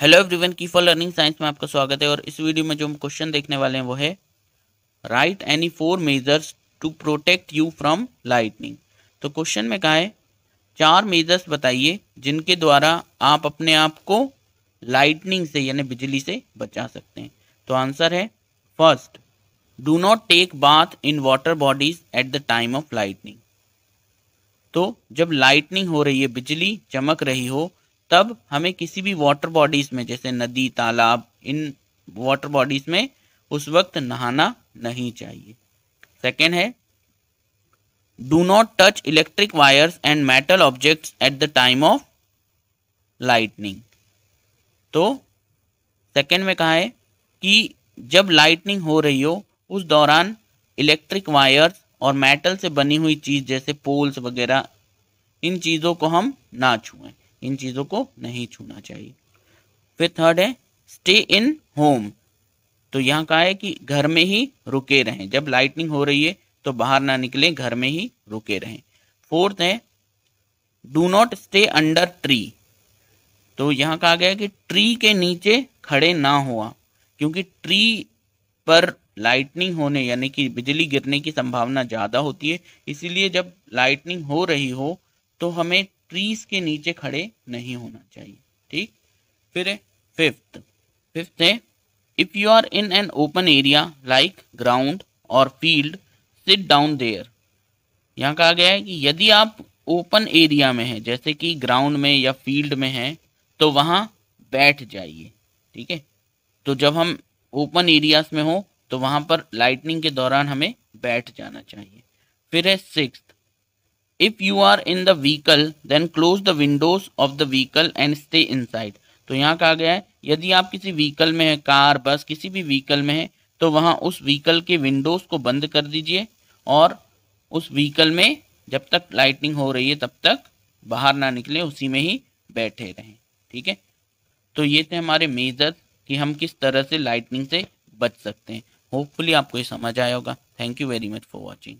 hello everyone key for learning science में आपका स्वागत है और इस वीडियो में जो हम क्वेश्चन देखने वाले हैं वो है right any four measures to protect you from lightning तो क्वेश्चन में कहा है चार मेजर्स बताइए जिनके द्वारा आप अपने आप को लाइटनिंग से यानी बिजली से बचा सकते हैं तो आंसर है first do not take bath in water bodies at the time of lightning तो जब लाइटनिंग हो रही है बिजली चमक रही हो तब हमें किसी भी वाटर बॉडीज में जैसे नदी तालाब इन वाटर बॉडीज में उस वक्त नहाना नहीं चाहिए सेकेंड है do not touch electric wires and metal objects at the time of lightning तो सेकेंड में कहा है कि जब लाइटनिंग हो रही हो उस दौरान इलेक्ट्रिक वायर्स और मेटल से बनी हुई चीज़ जैसे पोल्स वगैरह इन चीज़ों को हम ना छुएं इन चीज़ों को नहीं छूना चाहिए फिर थर्ड है स्टे इन होम तो यहाँ कहा है कि घर में ही रुके रहें जब लाइटनिंग हो रही है तो बाहर ना निकलें घर में ही रुके रहें फोर्थ है do not stay under tree तो यहाँ कहा गया कि ट्री के नीचे खड़े ना हुआ क्योंकि ट्री पर लाइटनिंग होने यानी कि बिजली गिरने की संभावना ज़्यादा होती है इसीलिए जब लाइटनिंग हो रही हो तो हमें ट्रीज के नीचे खड़े नहीं होना चाहिए ठीक फिर है फिफ्थ फिफ्थ है if you are in an open area like ground और फील्ड सिट डाउन देयर यहाँ कहा गया है कि यदि आप ओपन एरिया में हैं जैसे कि ग्राउंड में या फील्ड में हैं तो वहाँ बैठ जाइए ठीक है तो जब हम ओपन एरियाज में हो तो वहां पर लाइटनिंग के दौरान हमें बैठ जाना चाहिए फिर है six if you are in the vehicle then close the windows of the vehicle and stay side तो यहाँ कहा गया है यदि आप किसी व्हीकल में है कार बस किसी भी व्हीकल में है तो वहां उस व्हीकल के विंडोज को बंद कर दीजिए और उस व्हीकल में जब तक लाइटनिंग हो रही है तब तक बाहर ना निकले उसी में ही बैठे रहें ठीक है तो ये थे हमारे मेजर कि हम किस तरह से लाइटनिंग से बच सकते हैं होपफुली आपको ये समझ आया होगा thank you very much for watching